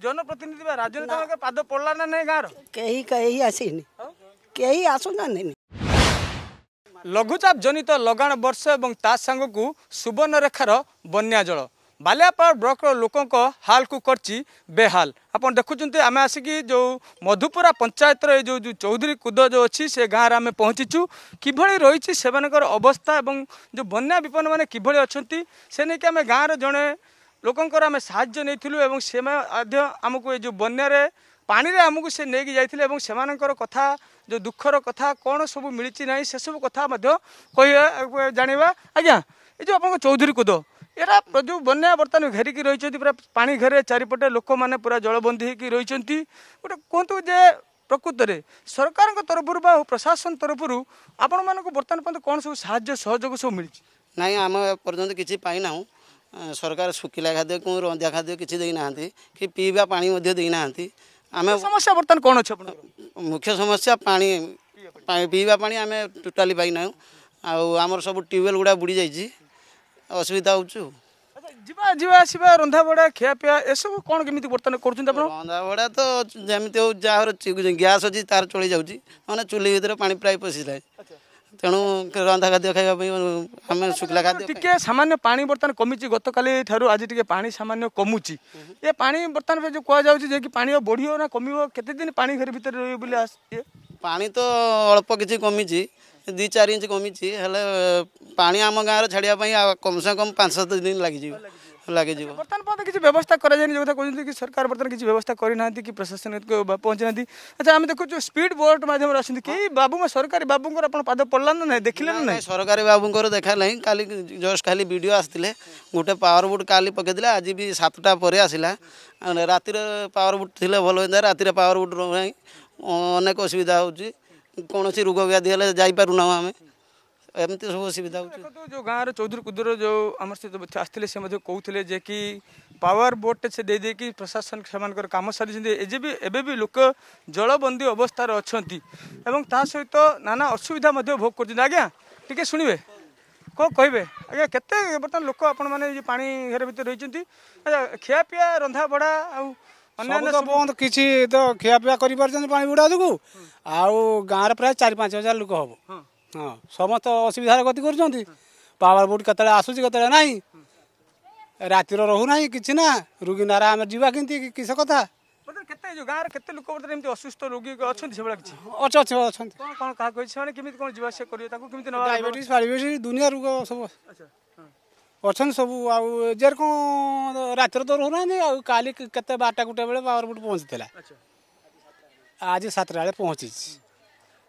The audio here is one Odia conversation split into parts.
ଜନପ୍ରତିନିଧି ବା ରାଜନୀତି ପାଦ ପଡ଼ିଲା ନା ନାହିଁ ଗାଁର କେହି କେହି ଆସିନି କେହି ଆସୁନାହାନ୍ତି ଲଘୁଚାପ ଜନିତ ଲଗାଣ ବର୍ଷ ଏବଂ ତା ସାଙ୍ଗକୁ ସୁବର୍ଣ୍ଣରେଖାର ବନ୍ୟା ଜଳ ବାଲିଆପାଳ ବ୍ଲକର ଲୋକଙ୍କ ହାଲକୁ କରିଛି ବେହାଲ ଆପଣ ଦେଖୁଛନ୍ତି ଆମେ ଆସିକି ଯେଉଁ ମଧୁପୁରା ପଞ୍ଚାୟତର ଏ ଯେଉଁ ଚୌଧୁରୀ କୁଦ ଯେଉଁ ଅଛି ସେ ଗାଁରେ ଆମେ ପହଞ୍ଚିଛୁ କିଭଳି ରହିଛି ସେମାନଙ୍କର ଅବସ୍ଥା ଏବଂ ଯେଉଁ ବନ୍ୟା ବିପନ୍ନମାନେ କିଭଳି ଅଛନ୍ତି ସେ ନେଇକି ଆମେ ଗାଁର ଜଣେ ଲୋକଙ୍କର ଆମେ ସାହାଯ୍ୟ ନେଇଥିଲୁ ଏବଂ ସେ ମଧ୍ୟ ଆମକୁ ଏ ଯେଉଁ ବନ୍ୟାରେ ପାଣିରେ ଆମକୁ ସେ ନେଇକି ଯାଇଥିଲେ ଏବଂ ସେମାନଙ୍କର କଥା ଯେଉଁ ଦୁଃଖର କଥା କ'ଣ ସବୁ ମିଳିଛି ନାହିଁ ସେସବୁ କଥା ମଧ୍ୟ କହିବା ଜାଣିବା ଆଜ୍ଞା ଏ ଯେଉଁ ଆପଣଙ୍କ ଚୌଧୁରୀ କୁଦ ଏଇଟା ଯେଉଁ ବନ୍ୟା ବର୍ତ୍ତମାନ ଘେରିକି ରହିଛନ୍ତି ପୁରା ପାଣି ଘେରେ ଚାରିପଟେ ଲୋକମାନେ ପୁରା ଜଳବନ୍ଦୀ ହେଇକି ରହିଛନ୍ତି ଗୋଟେ କୁହନ୍ତୁ ଯେ ପ୍ରକୃତରେ ସରକାରଙ୍କ ତରଫରୁ ବା ପ୍ରଶାସନ ତରଫରୁ ଆପଣମାନଙ୍କୁ ବର୍ତ୍ତମାନ ପର୍ଯ୍ୟନ୍ତ କ'ଣ ସବୁ ସାହାଯ୍ୟ ସହଯୋଗ ସବୁ ମିଳିଛି ନାହିଁ ଆମେ ପର୍ଯ୍ୟନ୍ତ କିଛି ପାଇନାହୁଁ ସରକାର ଶୁଖିଲା ଖାଦ୍ୟ କି ରନ୍ଧା ଖାଦ୍ୟ କିଛି ଦେଇନାହାନ୍ତି କି ପିଇବା ପାଣି ମଧ୍ୟ ଦେଇନାହାନ୍ତି ଆମେ ସମସ୍ୟା ବର୍ତ୍ତମାନ କ'ଣ ଅଛି ଆପଣ ମୁଖ୍ୟ ସମସ୍ୟା ପାଣି ପିଇବା ପାଣି ଆମେ ଟୋଟାଲି ପାଇନାହୁଁ ଆଉ ଆମର ସବୁ ଟ୍ୟୁବୱେଲ୍ ଗୁଡ଼ା ବୁଡ଼ି ଯାଇଛି ଅସୁବିଧା ହେଉଛୁ ଯିବା ଯିବା ଆସିବା ରନ୍ଧାବଢ଼ା ଖିଆପିଆ ଏସବୁ କ'ଣ କେମିତି ବର୍ତ୍ତମାନ କରୁଛନ୍ତି ଆପଣ ରନ୍ଧାବଢ଼ା ତ ଯେମିତି ହେଉ ଯାହାର ଗ୍ୟାସ୍ ଅଛି ତାର ଚଳି ଯାଉଛି ମାନେ ଚୁଲି ଭିତରେ ପାଣି ପ୍ରାୟ ପଶିଥାଏ ତେଣୁ ରନ୍ଧା ଖାଦ୍ୟ ଖାଇବା ପାଇଁ ଆମେ ଶୁଖିଲା ଖାଦ୍ୟ ଟିକେ ସାମାନ୍ୟ ପାଣି ବର୍ତ୍ତମାନ କମିଛି ଗତକାଲି ଠାରୁ ଆଜି ଟିକେ ପାଣି ସାମାନ୍ୟ କମୁଛି ଏ ପାଣି ବର୍ତ୍ତମାନ ଯେଉଁ କୁହାଯାଉଛି ଯେ କି ପାଣି ବଢ଼ିବ ନା କମିବ କେତେ ଦିନ ପାଣି ଘରେ ଭିତରେ ରହିବ ବୋଲି ପାଣି ତ ଅଳ୍ପ କିଛି କମିଛି ଦୁଇ ଚାରି ଇଞ୍ଚ କମିଛି ହେଲେ ପାଣି ଆମ ଗାଁରେ ଛାଡ଼ିବା ପାଇଁ କମ୍ ସେ କମ୍ ପାଞ୍ଚ ସାତ ଦିନ ଲାଗିଯିବ ଲାଗିଯିବ ବର୍ତ୍ତମାନ ପର୍ଯ୍ୟନ୍ତ କିଛି ବ୍ୟବସ୍ଥା କରାଯାଇନି ଯେଉଁ କଥା କହୁଛନ୍ତି କି ସରକାର ବର୍ତ୍ତମାନ କିଛି ବ୍ୟବସ୍ଥା କରିନାହାନ୍ତି କି ପ୍ରଶାସନ ପହଞ୍ଚିନାହାନ୍ତି ଆଚ୍ଛା ଆମେ ଦେଖୁଛୁ ସ୍ପିଡ୍ ବୋଟ୍ ମାଧ୍ୟମରେ ଆସନ୍ତି କେହି ବାବୁ ସରକାରୀ ବାବୁଙ୍କର ଆପଣ ପାଦ ପଡ଼ିଲା ନା ନାହିଁ ଦେଖିଲେ ନା ନାହିଁ ସରକାରୀ ବାବୁଙ୍କର ଦେଖା ନାହିଁ କାଲି ଜଷ୍ଟ ଖାଲି ଭିଡ଼ିଓ ଆସିଥିଲେ ଗୋଟେ ପାୱାର ବୁଟ୍ କାଲି ପକାଇଥିଲେ ଆଜି ବି ସାତଟା ପରେ ଆସିଲା ରାତିରେ ପାୱାର ବୁଟ୍ ଥିଲେ ଭଲ ହୋଇଥାଏ ରାତିରେ ପାୱାର ବୁଟ୍ ନାହିଁ ଅନେକ ଅସୁବିଧା ହେଉଛି କୌଣସି ରୋଗ ବ୍ୟାଧି ହେଲେ ଯାଇପାରୁନାହୁଁ ଆମେ ଏମିତି ସବୁ ଅସୁବିଧା ହେଉଛି ଯେଉଁ ଗାଁର ଚୌଧୁରୀ କୁଦୁର ଯେଉଁ ଆମର ସେ ଆସିଥିଲେ ସେ ମଧ୍ୟ କହୁଥିଲେ ଯେ କି ପାୱାର ବୋଟ୍ଟେ ସେ ଦେଇଦେଇକି ପ୍ରଶାସନ ସେମାନଙ୍କର କାମ ସାରିଛନ୍ତି ଏବେ ବି ଏବେ ବି ଲୋକ ଜଳବନ୍ଦୀ ଅବସ୍ଥାରେ ଅଛନ୍ତି ଏବଂ ତା ସହିତ ନାନା ଅସୁବିଧା ମଧ୍ୟ ଭୋଗ କରୁଛନ୍ତି ଆଜ୍ଞା ଟିକେ ଶୁଣିବେ କ'ଣ କହିବେ ଆଜ୍ଞା କେତେ ବର୍ତ୍ତମାନ ଲୋକ ଆପଣମାନେ ଏ ପାଣି ଘେର ଭିତରେ ରହିଛନ୍ତି ଖିଆପିଆ ରନ୍ଧାବଢ଼ା ଆଉ ଅନ୍ୟାନ୍ୟ ବନ୍ଦ କିଛି ତ ଖିଆପିଆ କରିପାରୁଛନ୍ତି ପାଣି ବୁଡ଼ା ଯୋଗୁଁ ଆଉ ଗାଁରେ ପ୍ରାୟ ଚାରି ପାଞ୍ଚ ହଜାର ଲୋକ ହେବ ହଁ ସମସ୍ତ ଅସୁବିଧାରେ ଗତି କରୁଛନ୍ତି ପାୱାର ବୋର୍ଡ କେତେବେଳେ ଆସୁଛି କେତେବେଳେ ନାହିଁ ରାତିର ରହୁନାହିଁ କିଛି ନା ରୋଗୀ ନାରା ଆମେ ଯିବା କେମିତି କିସ କଥା କେତେ ଯୋଉ ଗାଁରେ କେତେ ଲୋକ ଏମିତି ଅସୁସ୍ଥ ରୋଗୀ ଅଛନ୍ତି ସେଭଳିଆ କିଛି ଅଛି ଅଛନ୍ତି କଣ କାହା କହିଛି ସେମାନେ କେମିତି କଣ ଯିବା ସେ କରିବେ ତାକୁ କେମିତି ଡାଇବେଟିସ ଫାଇବେଟିସ ଦୁନିଆ ରୋଗ ସବୁ ଅଛନ୍ତି ସବୁ ଆଉ ଯେ କଣ ରାତିରେ ତ ରହୁନାହାନ୍ତି ଆଉ କାଲି କେତେ ବାରଟା ଗୋଟେ ବେଳେ ପାୱାର ବୋର୍ଡ ପହଞ୍ଚିଥିଲା ଆଜି ସାତଟା ବେଳେ ପହଞ୍ଚିଛି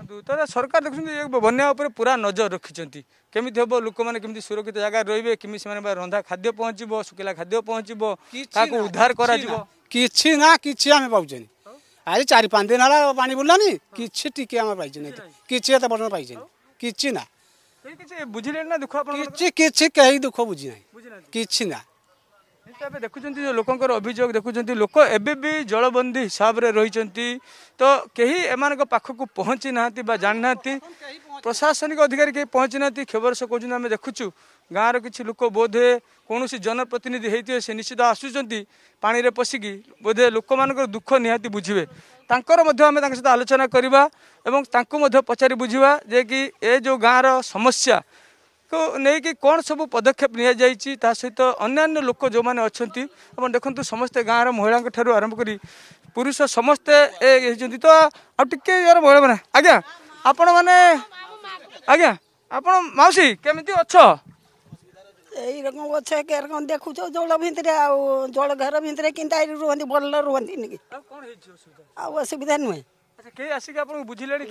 देखो तो सरकार देखते बनवा पूरा नजर रखी केमी हम लोक मैंने केमी सुरक्षित जगह रही है किमें रंधा खाद्य पहुँच सुखिला खाद्य पहुँच उधार कर कि आम पाचे आज चार पाँच दिन है पा बुलानी किसी टी आम पाइज किए बर्तन पाइजे किसी ना बुझे कि दुख बुझी ना कि ना ହିସାବରେ ଦେଖୁଛନ୍ତି ଯେଉଁ ଲୋକଙ୍କର ଅଭିଯୋଗ ଦେଖୁଛନ୍ତି ଲୋକ ଏବେ ବି ଜଳବନ୍ଦୀ ହିସାବରେ ରହିଛନ୍ତି ତ କେହି ଏମାନଙ୍କ ପାଖକୁ ପହଞ୍ଚି ନାହାନ୍ତି ବା ଜାଣିନାହାନ୍ତି ପ୍ରଶାସନିକ ଅଧିକାରୀ କେହି ପହଞ୍ଚି ନାହାନ୍ତି ଖବର ସେ କହୁଛନ୍ତି ଆମେ ଦେଖୁଛୁ ଗାଁର କିଛି ଲୋକ ବୋଧେ କୌଣସି ଜନପ୍ରତିନିଧି ହେଇଥିବେ ସେ ନିଶ୍ଚିତ ଆସୁଛନ୍ତି ପାଣିରେ ପଶିକି ବୋଧେ ଲୋକମାନଙ୍କର ଦୁଃଖ ନିହାତି ବୁଝିବେ ତାଙ୍କର ମଧ୍ୟ ଆମେ ତାଙ୍କ ସହିତ ଆଲୋଚନା କରିବା ଏବଂ ତାଙ୍କୁ ମଧ୍ୟ ପଚାରି ବୁଝିବା ଯେ କି ଏ ଯେଉଁ ଗାଁର ସମସ୍ୟା କୁ ନେଇକି କ'ଣ ସବୁ ପଦକ୍ଷେପ ନିଆଯାଇଛି ତା ସହିତ ଅନ୍ୟାନ୍ୟ ଲୋକ ଯେଉଁମାନେ ଅଛନ୍ତି ଏବଂ ଦେଖନ୍ତୁ ସମସ୍ତେ ଗାଁର ମହିଳାଙ୍କ ଠାରୁ ଆରମ୍ଭ କରି ପୁରୁଷ ସମସ୍ତେ ଏ ହେଇଛନ୍ତି ତ ଆଉ ଟିକେ ଏହାର ମହିଳାମାନେ ଆଜ୍ଞା ଆପଣମାନେ ଆଜ୍ଞା ଆପଣ ମାଉସୀ କେମିତି ଅଛ ଏଇରକମ ଅଛ ଦେଖୁଛ ଜଳ ଭିତରେ ଆଉ ଜଳ ଘର ଭିତରେ କିନ୍ତୁ ରୁହନ୍ତି ଆଉ ଅସୁବିଧା ନୁହେଁ ବୁଝିଲେଣି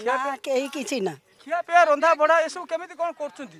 ରନ୍ଧା ବଢା ଏସବୁ କେମିତି କ'ଣ କରୁଛନ୍ତି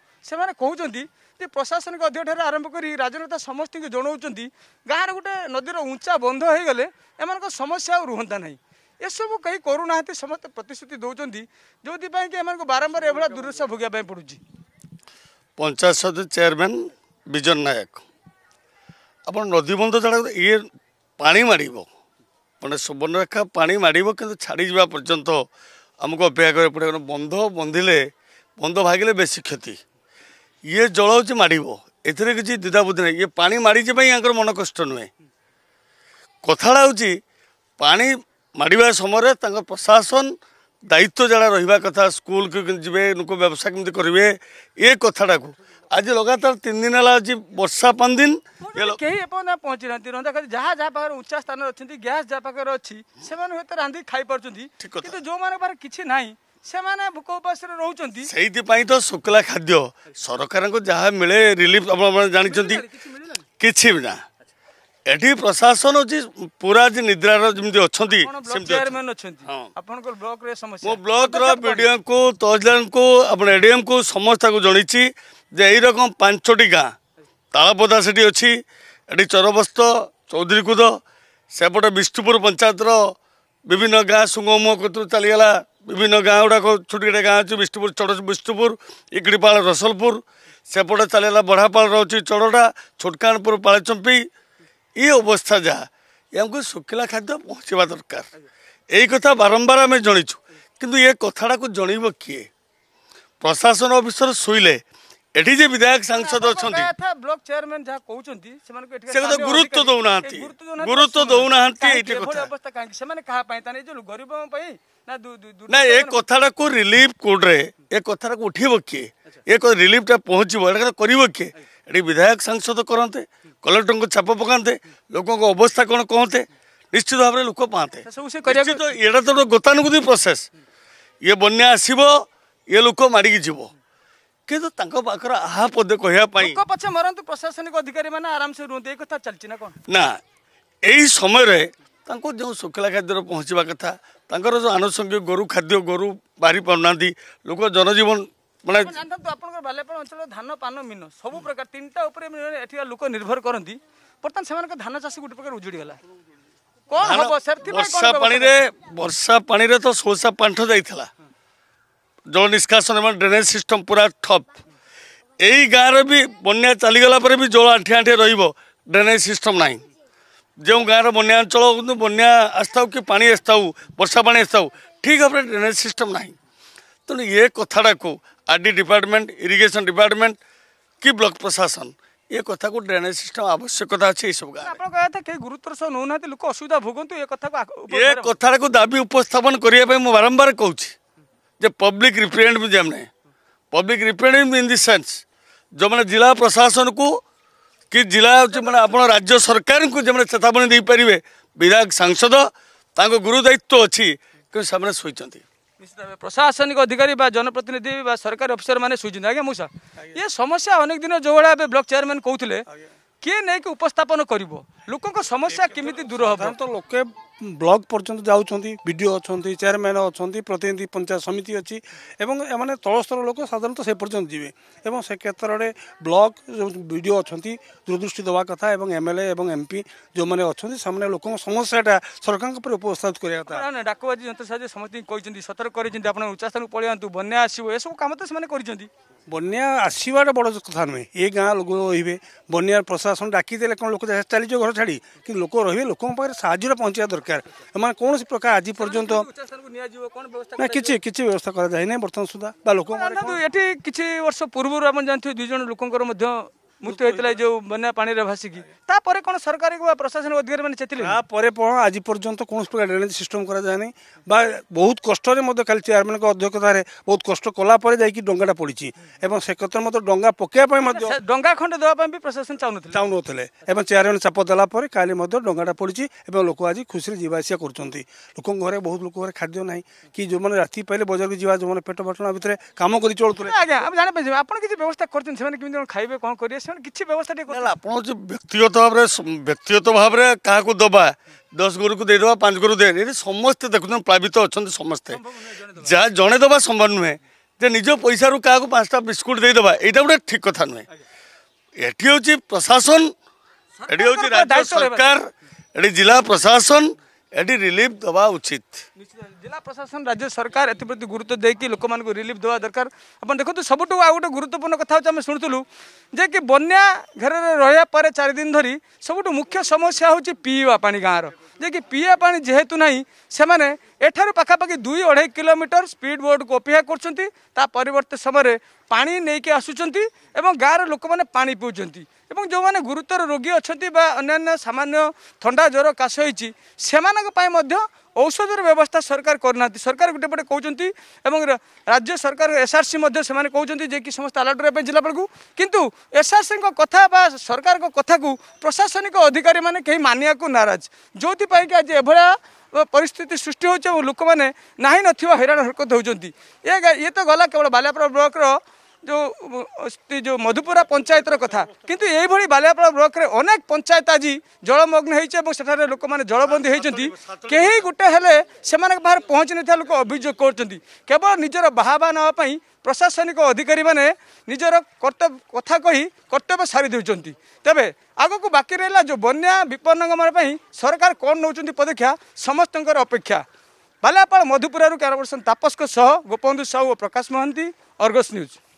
त्यो कि प्रशासन अध्ययन ठा आरम्भी राजनता समति जनाउँछ गाँ र गए नदी र बंध बन्ध गले एमा समस्या रुहन् नै एसबु केही गरुना समस्तो प्रतिश्रुति देउन जो कि एमा बारम्बार एभला दुर्शा भोगेको पढुन्छ पञ्चायत सद चेयरमैन विजन नायक आउ नदी बन्ध जाडो इ पा माडियो मलाई सुवर्णरे पाडियो कि जा पर्यन्त आमक अपेक्षा गरेको पऱ्यो बन्ध बन्धिले बन्ध भागिले बेसी क्षति ଇଏ ଜଳ ହେଉଛି ମାଡ଼ିବ ଏଥିରେ କିଛି ଦ୍ୱିଧାବୁଦ୍ଧି ନାହିଁ ଇଏ ପାଣି ମାଡ଼ିଛି ପାଇଁ ୟାଙ୍କର ମନ କଷ୍ଟ ନୁହେଁ କଥାଟା ହେଉଛି ପାଣି ମାଡ଼ିବା ସମୟରେ ତାଙ୍କ ପ୍ରଶାସନ ଦାୟିତ୍ୱ ଯାହା ରହିବା କଥା ସ୍କୁଲକୁ ଯିବେ ଲୋକ ବ୍ୟବସାୟ କେମିତି କରିବେ ଏ କଥାଟାକୁ ଆଜି ଲଗାତାର ତିନି ଦିନ ହେଲା ଅଛି ବର୍ଷା ପାଞ୍ଚ ଦିନ କେହି ଏପର୍ଯ୍ୟନ୍ତ ପହଞ୍ଚି ନାହାନ୍ତି ରନ୍ଧା ଖାଦ୍ୟ ଯାହା ଯାହା ପାଖରେ ଉଚ୍ଚା ସ୍ଥାନରେ ଅଛନ୍ତି ଗ୍ୟାସ୍ ଯାହା ପାଖରେ ଅଛି ସେମାନେ ହୁଏତ ରାନ୍ଧିକି ଖାଇପାରୁଛନ୍ତି କିନ୍ତୁ ଯେଉଁମାନଙ୍କ ପାଖରେ କିଛି ନାହିଁ ସେମାନେ ଭୋକ ଉପାସରେ ରହୁଛନ୍ତି ସେଇଥିପାଇଁ ତ ଶୁଖିଲା ଖାଦ୍ୟ ସରକାରଙ୍କୁ ଯାହା ମିଳେ ରିଲିଫ ଆପଣ ଜାଣିଛନ୍ତି କିଛି ବି ନା ଏଠି ପ୍ରଶାସନ ହଉଛି ପୁରା ଆଜି ନିଦ୍ରାର ଯେମିତି ଅଛନ୍ତି ମୁଁ ବ୍ଲକର ବିଡିଓଙ୍କୁ ତହସିଲଦାରଙ୍କୁ ଆପଣ ଏଡିଏମ୍କୁ ସମସ୍ତଙ୍କୁ ଜଣେଇଛି ଯେ ଏଇରକମ ପାଞ୍ଚଟି ଗାଁ ତାଳପଦା ସେଠି ଅଛି ଏଠି ଚରବସ୍ତ ଚୌଧୁରୀକୁଦ ସେପଟେ ବିଷ୍ଣୁପୁର ପଞ୍ଚାୟତର ବିଭିନ୍ନ ଗାଁ ସୁଙ୍ଗମୁହ କତୁରୁ ଚାଲିଗଲା ବିଭିନ୍ନ ଗାଁ ଗୁଡ଼ାକ ଛୋଟ ଛୋଟିକିଟା ଗାଁ ଅଛି ବିଷ୍ଣୁପୁର ଚଡ଼ ବିଷ୍ଣୁପୁର ଇକିଡ଼ିପାଳ ରସଲପୁର ସେପଟେ ଚାଲିଗଲା ବଢ଼ାପାଳ ରହୁଛି ଚଡ଼ଟା ଛୋଟକାନପୁର ପାଳଚମ୍ପି ଏ ଅବସ୍ଥା ଯାହା ଏହାଙ୍କୁ ଶୁଖିଲା ଖାଦ୍ୟ ପହଞ୍ଚିବା ଦରକାର ଏଇ କଥା ବାରମ୍ବାର ଆମେ ଜଣିଛୁ କିନ୍ତୁ ଏ କଥାଟାକୁ ଜଣେଇବ କିଏ ପ୍ରଶାସନ ଅଫିସର ଶୋଇଲେ एठी विधायक हाँ, सांसद अछंती एथा ब्लॉक चेयरमैन जा कहउछंती से मन से तो गुरुत्व दउनांती गुरुत्व दउनांती एठी को अवस्था का से मन कहा पाए तने जो गरीब पई ना दु दु दु ना ए कथाडा को रिलीफ कोड रे ए कथाडा को उठिबो के ए को रिलीफ ता पहुचिबो एठा करिवो के अच्छा। एठी विधायक सांसद करनते कलेक्टर को छाप पकानते लोक को अवस्था कोन कहते निश्चित भाव लोक पाते निश्चित एडा तो गोतानुगुदी प्रोसेस ये बन्या आसीबो ये लोक मारिकि जीवो କିନ୍ତୁ ତାଙ୍କ ପାଖରେ ଆହା ପଦେ କହିବା ପାଇଁ ପଛେ ମରନ୍ତୁ ପ୍ରଶାସନିକ ଅଧିକାରୀ ମାନେ ଆରାମସେ ରୁହନ୍ତୁ ଏ କଥା ଚାଲିଛି ନା କ'ଣ ନା ଏଇ ସମୟରେ ତାଙ୍କୁ ଯେଉଁ ଶୁଖିଲା ଖାଦ୍ୟରେ ପହଞ୍ଚିବା କଥା ତାଙ୍କର ଯେଉଁ ଆନୁଷଙ୍ଗିକ ଗୋରୁ ଖାଦ୍ୟ ଗୋରୁ ବାହାରି ପାରୁନାହାନ୍ତି ଲୋକ ଜନଜୀବନ ମାନେ ଜାଣିଥାନ୍ତୁ ଆପଣଙ୍କର ବାଲିପାଳ ଅଞ୍ଚଳ ଧାନ ପାନ ମିନ ସବୁ ପ୍ରକାର ତିନିଟା ଉପରେ ଏଠି ଲୋକ ନିର୍ଭର କରନ୍ତି ବର୍ତ୍ତମାନ ସେମାନଙ୍କ ଧାନ ଚାଷ ଗୋଟେ ପ୍ରକାର ଉଜୁଡ଼ିଗଲା କ'ଣ ବର୍ଷା ପାଣିରେ ବର୍ଷା ପାଣିରେ ତ ସୋସା ପାଣ୍ଠ ଯାଇଥିଲା জল নিষ্কাশন এবং ড্রেনেজ সিস্টম পুরা ঠপ এই গাঁরে বি বন্যা চালগলা পরে বি জল আঁঠি আঁঠি রহব ড্রেনেজ সিস্টম নাই যে গাঁর বন্যাঞ্চল বন্যা আসতাও কি পাঁচ আসতাও বর্ষা পাঁচ আসতাও ঠিক ভাবে ড্রেনেজ সিস্টম নাই তেমন এ কথাটাকে আরডি ডিপার্টমেন্ট ইরিগেশন ডিপার্টমেন্ট কি ব্লক প্রশাসন ଏ କଥାକୁ ଡ୍ରେନେଜ ସିଷ୍ଟମ ଆବଶ୍ୟକତା ଅଛି ଏସବୁ ଗୁରୁତ୍ୱର ସହ ନେଉନାହାନ୍ତି ଲୋକ ଅସୁବିଧା ଭୋଗନ୍ତୁ ଏ କଥାକୁ ଏ କଥାଟାକୁ ଦାବି ଉପସ୍ଥାପନ କରିବା ପାଇଁ ମୁଁ ବାରମ୍ବାର କହୁଛି public represent public represent in the sense जो प्रशासन को कि जा म्य सरकारको जो चेतावनी पारे विधायक सांसद त गुरु दायित्व अझै शुभ प्रशासनिक अधिकारी बा जनप्रतिनिधि सरकारी अफिसर मैन्छ आज य समस्या अनेक दिन जो भए ब्लक चेयरम्यान उपस्पन कि लोक समस्या के ବ୍ଲକ ପର୍ଯ୍ୟନ୍ତ ଯାଉଛନ୍ତି ବି ଡି ଓ ଅଛନ୍ତି ଚେୟାରମ୍ୟାନ୍ ଅଛନ୍ତି ପ୍ରତିନିଧି ପଞ୍ଚାୟତ ସମିତି ଅଛି ଏବଂ ଏମାନେ ତଳସ୍ତର ଲୋକ ସାଧାରଣତଃ ସେ ପର୍ଯ୍ୟନ୍ତ ଯିବେ ଏବଂ ସେ କ୍ଷେତ୍ରରେ ବ୍ଲକ ଯେଉଁ ବି ଡି ଓ ଅଛନ୍ତି ଦୂରଦୃଷ୍ଟି ଦେବା କଥା ଏବଂ ଏମ୍ଏଲ୍ଏ ଏବଂ ଏମ୍ପି ଯେଉଁମାନେ ଅଛନ୍ତି ସେମାନେ ଲୋକଙ୍କ ସମସ୍ୟାଟା ସରକାରଙ୍କ ଉପରେ ଉପସ୍ଥାପିତ କରିବା କଥା ଡାକବାଜି ଯନ୍ତ୍ର ସାହାଯ୍ୟ ସମସ୍ତଙ୍କୁ କହିଛନ୍ତି ସତର୍କ କରିଛନ୍ତି ଆପଣ ଉଚ୍ଚାସ୍ଥାନକୁ ପଳେଇଆନ୍ତୁ ବନ୍ୟା ଆସିବ ଏସବୁ କାମ ତ ସେମାନେ କରିଛନ୍ତି ବନ୍ୟା ଆସିବାଟା ବଡ଼ କଥା ନୁହେଁ ଏ ଗାଁ ଲୋକ ରହିବେ ବନ୍ୟା ପ୍ରଶାସନ ଡାକିଦେଲେ କ'ଣ ଲୋକ ଚାଲିଯିବ ଘର ଛାଡ଼ି କିନ୍ତୁ ଲୋକ ରହିବେ ଲୋକଙ୍କ ପାଖରେ ସାହାଯ୍ୟଟା ପହଞ୍ଚିବା ଦରକାର আমরা কোনসি প্রকার আজি পর্যন্ত না কিচি কিচি ব্যবস্থা করা যায় নাই বর্তন सुधा তা লোকও এটা কিচি বছর পূর্বৰ আমন জানতি দুইজন লোকৰ মধ্য ମୃତ୍ୟୁ ହୋଇଥିଲା ଯୋଉ ବନ୍ୟା ପାଣିରେ ଭାସିକି ତାପରେ କ'ଣ ସରକାର ବା ପ୍ରଶାସନିକ ଅଧିକାରୀମାନେ ଚେତିଲେ ତାପରେ କ'ଣ ଆଜି ପର୍ଯ୍ୟନ୍ତ କୌଣସି ପ୍ରକାର ଡ୍ରେନେଜ୍ ସିଷ୍ଟମ୍ କରାଯାଏନି ବା ବହୁତ କଷ୍ଟରେ ମଧ୍ୟ ଖାଲି ଚେୟାରମ୍ୟାନଙ୍କ ଅଧ୍ୟକ୍ଷତାରେ ବହୁତ କଷ୍ଟ କଲା ପରେ ଯାଇକି ଡଙ୍ଗାଟା ପଡ଼ିଛି ଏବଂ ସେ କଥାରେ ମଧ୍ୟ ଡଙ୍ଗା ପକାଇବା ପାଇଁ ମଧ୍ୟ ଡଙ୍ଗା ଖଣ୍ଡେ ଦେବା ପାଇଁ ବି ପ୍ରଶାସନ ଚାହୁଁନଥିଲେ ଚାହୁଁନଥିଲେ ଏବଂ ଚେୟାରମ୍ୟାନ ଚାପ ଦେଲା ପରେ କାଲି ମଧ୍ୟ ଡଙ୍ଗାଟା ପଡ଼ିଛି ଏବଂ ଲୋକ ଆଜି ଖୁସିରେ ଯିବା ଆସିବା କରୁଛନ୍ତି ଲୋକଙ୍କ ଘରେ ବହୁତ ଲୋକ ଘରେ ଖାଦ୍ୟ ନାହିଁ କି ଯେଉଁମାନେ ରାତି ପାଇଲେ ବଜାରକୁ ଯିବା ଯେଉଁମାନେ ପେଟ ପାଟଣା ଭିତରେ କାମ କରି ଚଳୁଥିଲେ ଆଜ୍ଞା ଆମେ ଜାଣିପାରିଛୁ ଆପଣ କିଛି ବ୍ୟବସ୍ଥା କରିଛନ୍ତି ସେମାନେ କେମିତି କ'ଣ ଖାଇବେ କ'ଣ କରିବେ ସେମାନେ କିଛି ବ୍ୟବସ୍ଥା ଟିକେ ହେଲା ଆପଣ ହେଉଛି ବ୍ୟକ୍ତିଗତ ଭାବରେ ବ୍ୟକ୍ତିଗତ ଭାବରେ କାହାକୁ ଦେବା ଦଶ ଗୋରୁକୁ ଦେଇଦେବା ପାଞ୍ଚ ଗୋରୁ ଦେ ଏଠି ସମସ୍ତେ ଦେଖୁଛନ୍ତି ପ୍ଲାବିତ ଅଛନ୍ତି ସମସ୍ତେ ଯାହା ଜଣେଇଦେବା ସମ୍ଭବ ନୁହେଁ ଯେ ନିଜ ପଇସାରୁ କାହାକୁ ପାଞ୍ଚଟା ବିସ୍କୁଟ ଦେଇଦେବା ଏଇଟା ଗୋଟେ ଠିକ୍ କଥା ନୁହେଁ ଏଠି ହେଉଛି ପ୍ରଶାସନ ଏଠି ହେଉଛି ରାଜ୍ୟ ସରକାର ଏଠି ଜିଲ୍ଲା ପ୍ରଶାସନ ଏଠି ରିଲିଫ୍ ଦେବା ଉଚିତ ଜିଲ୍ଲା ପ୍ରଶାସନ ରାଜ୍ୟ ସରକାର ଏଥିପ୍ରତି ଗୁରୁତ୍ୱ ଦେଇକି ଲୋକମାନଙ୍କୁ ରିଲିଫ୍ ଦେବା ଦରକାର ଆପଣ ଦେଖନ୍ତୁ ସବୁଠୁ ଆଉ ଗୋଟେ ଗୁରୁତ୍ୱପୂର୍ଣ୍ଣ କଥା ହେଉଛି ଆମେ ଶୁଣୁଥିଲୁ ଯେ କି ବନ୍ୟା ଘେରରେ ରହିବା ପରେ ଚାରିଦିନ ଧରି ସବୁଠୁ ମୁଖ୍ୟ ସମସ୍ୟା ହେଉଛି ପିଇବା ପାଣି ଗାଁର ଯେ କି ପିଇବା ପାଣି ଯେହେତୁ ନାହିଁ ସେମାନେ এঠার পাখাপাখি দুই অঢ়াই কিলোমিটর স্পিড বোর্ডকু অপেক্ষা করছেন তা পরবর্তী সময় পা নেইকি আসুচার এবং গাঁর লোক মানে পা পিউঁচ এবং যে গুরুতর রোগী অনেক বা অন্যান্য সামান্য থা জ্বর কাশ হয়েছি সে ଔଷଧର ବ୍ୟବସ୍ଥା ସରକାର କରୁନାହାନ୍ତି ସରକାର ଗୋଟେ ପଟେ କହୁଛନ୍ତି ଏବଂ ରାଜ୍ୟ ସରକାର ଏସ୍ଆର୍ସି ମଧ୍ୟ ସେମାନେ କହୁଛନ୍ତି ଯେ କି ସମସ୍ତେ ଆଲର୍ଟ କରିବା ପାଇଁ ଜିଲ୍ଲାପାଳକୁ କିନ୍ତୁ ଏସ୍ଆର୍ସିଙ୍କ କଥା ବା ସରକାରଙ୍କ କଥାକୁ ପ୍ରଶାସନିକ ଅଧିକାରୀମାନେ କେହି ମାନିବାକୁ ନାରାଜ ଯେଉଁଥିପାଇଁକି ଆଜି ଏଭଳିଆ ପରିସ୍ଥିତି ସୃଷ୍ଟି ହେଉଛି ଏବଂ ଲୋକମାନେ ନାହିଁ ନଥିବା ହଇରାଣ ହରକତ ହେଉଛନ୍ତି ଏ ଇଏ ତ ଗଲା କେବଳ ବାଲିଆପଡ଼ା ବ୍ଲକ୍ର ଯେଉଁ ଯେଉଁ ମଧୁପୁରା ପଞ୍ଚାୟତର କଥା କିନ୍ତୁ ଏଇଭଳି ବାଲିଆପାଳ ବ୍ଲକରେ ଅନେକ ପଞ୍ଚାୟତ ଆଜି ଜଳମଗ୍ନ ହେଇଛି ଏବଂ ସେଠାରେ ଲୋକମାନେ ଜଳବନ୍ଦୀ ହେଇଛନ୍ତି କେହି ଗୋଟେ ହେଲେ ସେମାନଙ୍କ ପାଖରେ ପହଞ୍ଚି ନଥିବା ଲୋକ ଅଭିଯୋଗ କରୁଛନ୍ତି କେବଳ ନିଜର ବାହାବା ନେବା ପାଇଁ ପ୍ରଶାସନିକ ଅଧିକାରୀମାନେ ନିଜର କର୍ତ୍ତବ୍ୟ କଥା କହି କର୍ତ୍ତବ୍ୟ ସାରି ଦେଉଛନ୍ତି ତେବେ ଆଗକୁ ବାକି ରହିଲା ଯେଉଁ ବନ୍ୟା ବିପନ୍ନଗମନ ପାଇଁ ସରକାର କ'ଣ ନେଉଛନ୍ତି ପଦକ୍ଷେପ ସମସ୍ତଙ୍କର ଅପେକ୍ଷା ବାଲିଆପାଳ ମଧୁପୁରାରୁ କ୍ୟାରବର୍ସନ ତାପସଙ୍କ ସହ ଗୋପବନ୍ଧୁ ସାହୁ ଓ ପ୍ରକାଶ ମହାନ୍ତି ଅର୍ଗସ୍ ନ୍ୟୁଜ୍